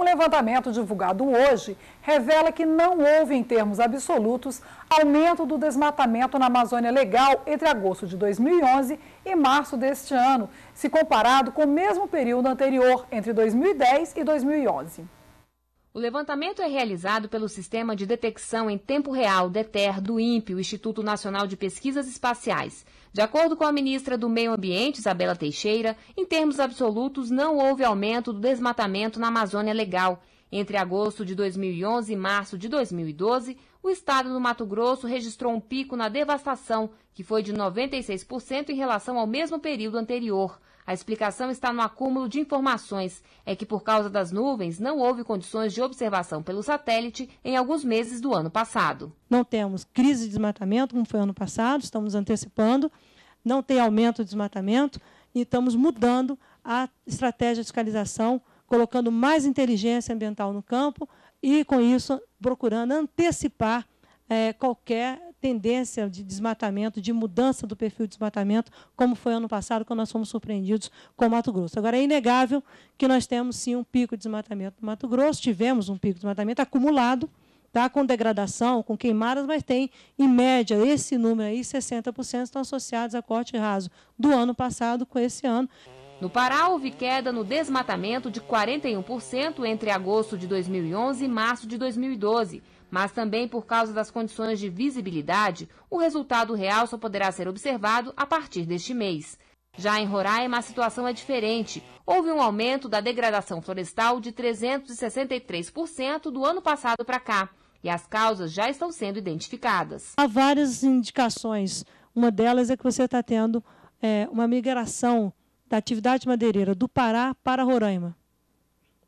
Um levantamento divulgado hoje revela que não houve, em termos absolutos, aumento do desmatamento na Amazônia Legal entre agosto de 2011 e março deste ano, se comparado com o mesmo período anterior, entre 2010 e 2011. O levantamento é realizado pelo Sistema de Detecção em Tempo Real, DETER, do INPE, o Instituto Nacional de Pesquisas Espaciais. De acordo com a ministra do Meio Ambiente, Isabela Teixeira, em termos absolutos não houve aumento do desmatamento na Amazônia Legal. Entre agosto de 2011 e março de 2012, o estado do Mato Grosso registrou um pico na devastação, que foi de 96% em relação ao mesmo período anterior. A explicação está no acúmulo de informações. É que, por causa das nuvens, não houve condições de observação pelo satélite em alguns meses do ano passado. Não temos crise de desmatamento, como foi ano passado, estamos antecipando, não tem aumento de desmatamento e estamos mudando a estratégia de fiscalização, colocando mais inteligência ambiental no campo e, com isso, procurando antecipar é, qualquer tendência de desmatamento, de mudança do perfil de desmatamento, como foi ano passado, quando nós fomos surpreendidos com o Mato Grosso. Agora, é inegável que nós temos, sim, um pico de desmatamento no Mato Grosso, tivemos um pico de desmatamento acumulado, tá? com degradação, com queimadas, mas tem, em média, esse número aí, 60% estão associados a corte raso do ano passado com esse ano. No Pará, houve queda no desmatamento de 41% entre agosto de 2011 e março de 2012, mas também por causa das condições de visibilidade, o resultado real só poderá ser observado a partir deste mês. Já em Roraima, a situação é diferente. Houve um aumento da degradação florestal de 363% do ano passado para cá, e as causas já estão sendo identificadas. Há várias indicações. Uma delas é que você está tendo é, uma migração da atividade madeireira do Pará para Roraima.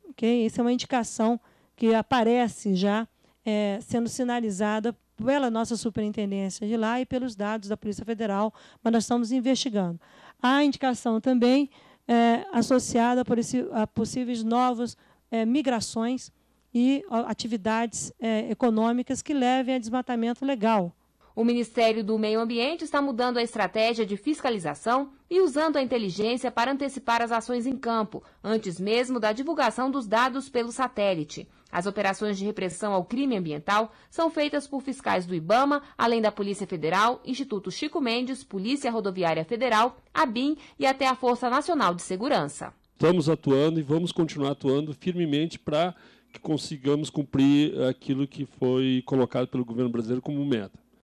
ok? Essa é uma indicação que aparece já é, sendo sinalizada pela nossa superintendência de lá e pelos dados da Polícia Federal, mas nós estamos investigando. Há indicação também é, associada por esse, a possíveis novas é, migrações e atividades é, econômicas que levem a desmatamento legal. O Ministério do Meio Ambiente está mudando a estratégia de fiscalização e usando a inteligência para antecipar as ações em campo, antes mesmo da divulgação dos dados pelo satélite. As operações de repressão ao crime ambiental são feitas por fiscais do IBAMA, além da Polícia Federal, Instituto Chico Mendes, Polícia Rodoviária Federal, ABIN e até a Força Nacional de Segurança. Estamos atuando e vamos continuar atuando firmemente para que consigamos cumprir aquilo que foi colocado pelo governo brasileiro como meta.